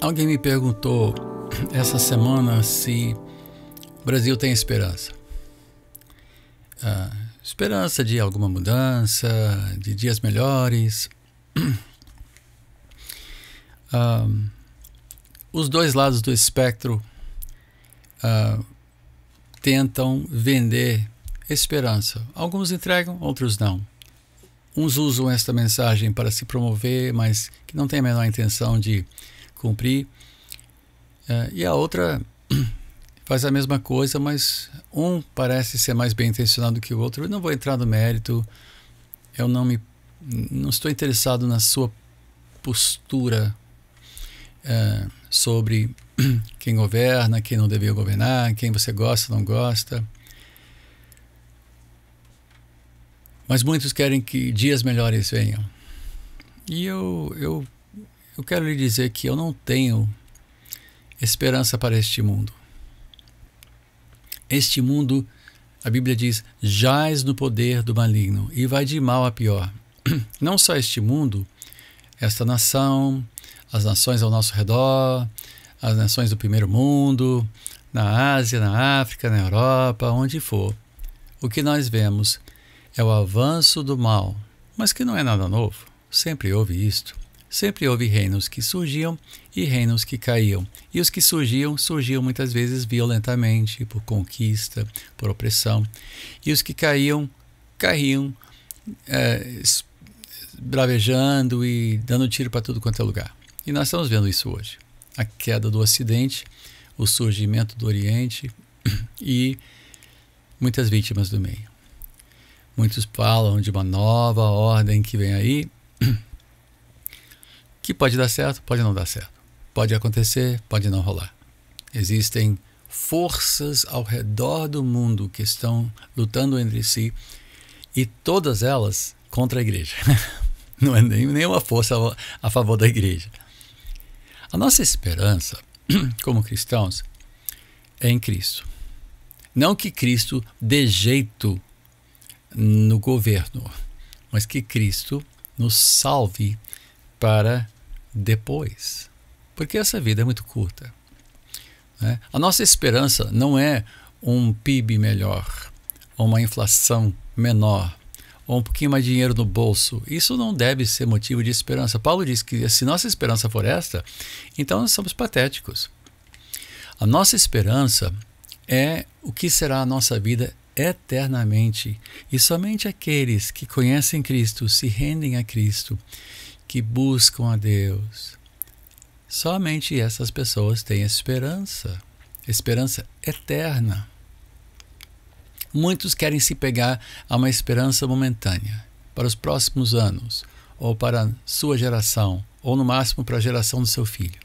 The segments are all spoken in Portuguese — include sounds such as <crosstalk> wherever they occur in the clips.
Alguém me perguntou essa semana se o Brasil tem esperança. Ah, esperança de alguma mudança, de dias melhores. <clears throat> Ah, os dois lados do espectro uh, tentam vender esperança. Alguns entregam, outros não. Uns usam esta mensagem para se promover, mas que não tem a menor intenção de cumprir. Uh, e a outra <clears throat> faz a mesma coisa, mas um parece ser mais bem intencionado que o outro. Eu não vou entrar no mérito. Eu não me não estou interessado na sua postura é, sobre <clears throat> quem governa, quem não deveria governar, quem você gosta, não gosta. Mas muitos querem que dias melhores venham. E eu, eu, eu quero lhe dizer que eu não tenho esperança para este mundo. Este mundo, a Bíblia diz, jaz no poder do maligno e vai de mal a pior. <clears throat> Não só este mundo, esta nação, as nações ao nosso redor, as nações do primeiro mundo, na Ásia, na África, na Europa, onde for. O que nós vemos é o avanço do mal, mas que não é nada novo. Sempre houve isto. Sempre houve reinos que surgiam e reinos que caíam. E os que surgiam, surgiam muitas vezes violentamente, por conquista, por opressão. E os que caíam, caíam é, bravejando e dando tiro para tudo quanto é lugar. E nós estamos vendo isso hoje. A queda do Ocidente, o surgimento do Oriente <clears throat> e muitas vítimas do meio. Muitos falam de uma nova ordem que vem aí, <clears throat> que pode dar certo, pode não dar certo. Pode acontecer, pode não rolar. Existem forças ao redor do mundo que estão lutando entre si e todas elas contra a igreja. <laughs> Não é nenhuma força a favor da igreja. A nossa esperança, <clears throat> como cristãos, é em Cristo. Não que Cristo dê jeito no governo, mas que Cristo nos salve para depois. Porque essa vida é muito curta. Né? A nossa esperança não é um PIB melhor, uma inflação menor, ou um pouquinho mais de dinheiro no bolso. Isso não deve ser motivo de esperança. Paulo diz que se nossa esperança for esta, então nós somos patéticos. A nossa esperança é o que será a nossa vida eternamente. E somente aqueles que conhecem Cristo, se rendem a Cristo, que buscam a Deus, somente essas pessoas têm esperança, esperança eterna. Muitos querem se pegar a uma esperança momentânea para os próximos anos, ou para sua geração, ou no máximo para a geração do seu filho.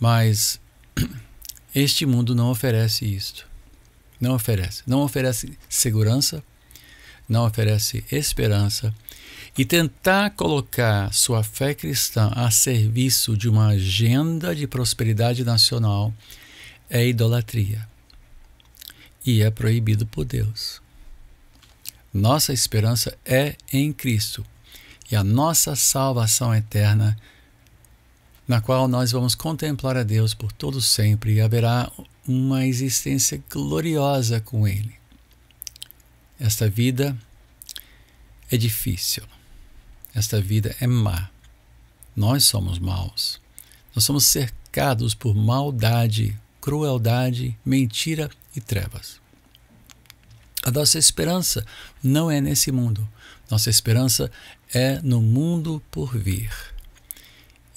Mas <clears throat> este mundo não oferece isto. Não oferece. Não oferece segurança, não oferece esperança. E tentar colocar sua fé cristã a serviço de uma agenda de prosperidade nacional é idolatria e é proibido por Deus. Nossa esperança é em Cristo e a nossa salvação eterna, na qual nós vamos contemplar a Deus por todo sempre e haverá uma existência gloriosa com Ele. Esta vida é difícil. Esta vida é má. Nós somos maus. Nós somos cercados por maldade, crueldade, mentira e trevas. A nossa esperança não é nesse mundo. Nossa esperança é no mundo por vir.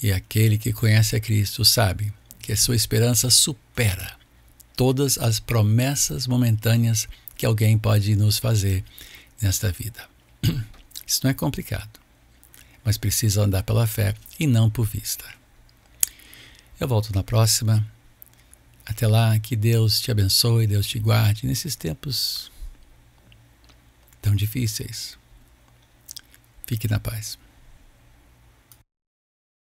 E aquele que conhece a Cristo sabe que a sua esperança supera todas as promessas momentâneas que alguém pode nos fazer nesta vida. <clears throat> Isso não é complicado, mas precisa andar pela fé e não por vista. Eu volto na próxima. Até lá, que Deus te abençoe, Deus te guarde nesses tempos tão difíceis. Fique na paz.